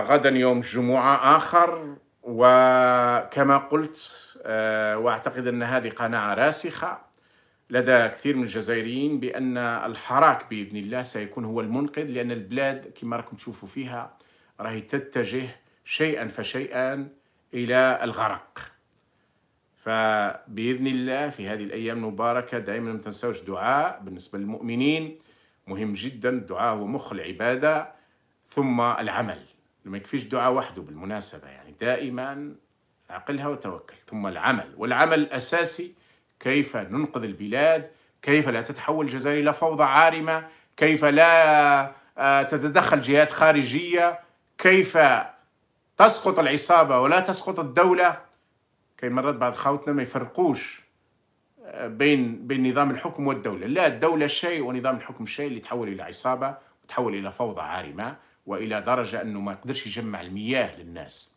غدا يوم جمعة آخر وكما قلت آه، وأعتقد أن هذه قناعة راسخة لدى كثير من الجزائريين بأن الحراك بإذن الله سيكون هو المنقذ لأن البلاد كما راكم تشوفوا فيها راهي تتجه شيئا فشيئا إلى الغرق فبإذن الله في هذه الأيام المباركة دائما ما تنساوش الدعاء بالنسبة للمؤمنين مهم جدا الدعاء هو مخ العبادة ثم العمل ما يكفيش دعاء وحده بالمناسبة يعني دائما عقلها وتوكل ثم العمل والعمل الأساسي كيف ننقذ البلاد كيف لا تتحول الجزائر إلى فوضى عارمة كيف لا آه، تتدخل جهات خارجية كيف تسقط العصابة ولا تسقط الدولة كي مرات بعض خاوتنا ما يفرقوش آه، بين بين نظام الحكم والدولة لا الدولة شيء ونظام الحكم شيء اللي تحول إلى عصابة وتحول إلى فوضى عارمة والى درجه انه ما يقدرش يجمع المياه للناس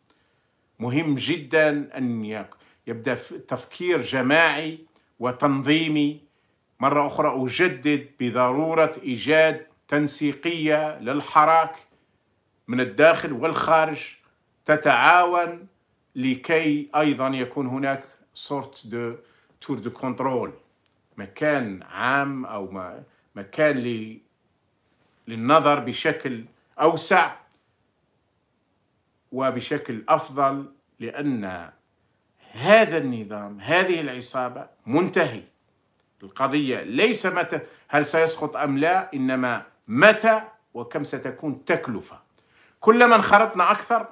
مهم جدا ان يبدا تفكير جماعي وتنظيمي مره اخرى اجدد بضروره ايجاد تنسيقيه للحراك من الداخل والخارج تتعاون لكي ايضا يكون هناك سورت دو تور دو كنترول مكان عام او مكان للنظر بشكل أوسع وبشكل أفضل لأن هذا النظام هذه العصابة منتهي القضية ليس متى هل سيسقط أم لا إنما متى وكم ستكون تكلفة كلما انخرطنا أكثر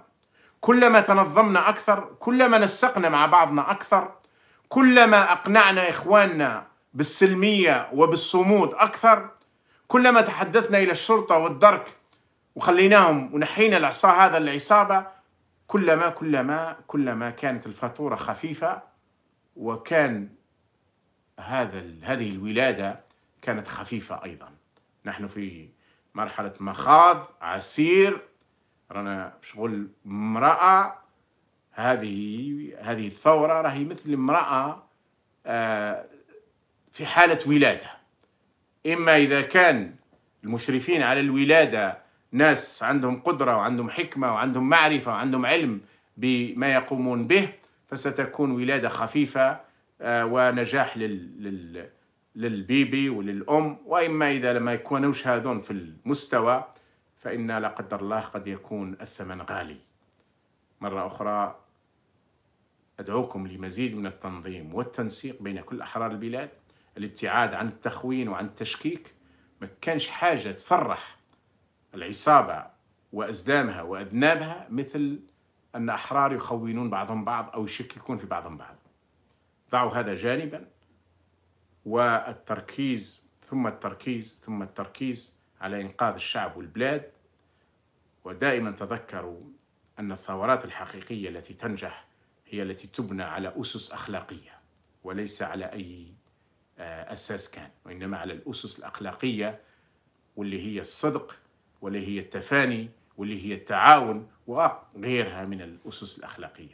كلما تنظمنا أكثر كلما نسقنا مع بعضنا أكثر كلما أقنعنا إخواننا بالسلمية وبالصمود أكثر كلما تحدثنا إلى الشرطة والدرك وخليناهم ونحينا العصا هذا العصابة كلما كلما كلما كانت الفاتورة خفيفة وكان هذا هذه الولادة كانت خفيفة أيضا نحن في مرحلة مخاض عسير رانا شغل امرأة هذه هذه الثورة راهي مثل امرأة آه، في حالة ولادة إما إذا كان المشرفين على الولادة ناس عندهم قدرة وعندهم حكمة وعندهم معرفة وعندهم علم بما يقومون به فستكون ولادة خفيفة آه، ونجاح لل للبيبي وللأم وإما إذا لم يكونوش هذون في المستوى فإن لا قدر الله قد يكون الثمن غالي مرة أخرى أدعوكم لمزيد من التنظيم والتنسيق بين كل أحرار البلاد الابتعاد عن التخوين وعن التشكيك ما كانش حاجة تفرح العصابة وأزدامها وأذنابها مثل أن أحرار يخونون بعضهم بعض أو يشككون في بعضهم بعض ضعوا هذا جانبا والتركيز ثم التركيز ثم التركيز على إنقاذ الشعب والبلاد ودائما تذكروا أن الثورات الحقيقية التي تنجح هي التي تبنى على أسس أخلاقية وليس على أي آه، أساس كان وإنما على الأسس الأخلاقية واللي هي الصدق واللي هي التفاني واللي هي التعاون وغيرها من الأسس الأخلاقية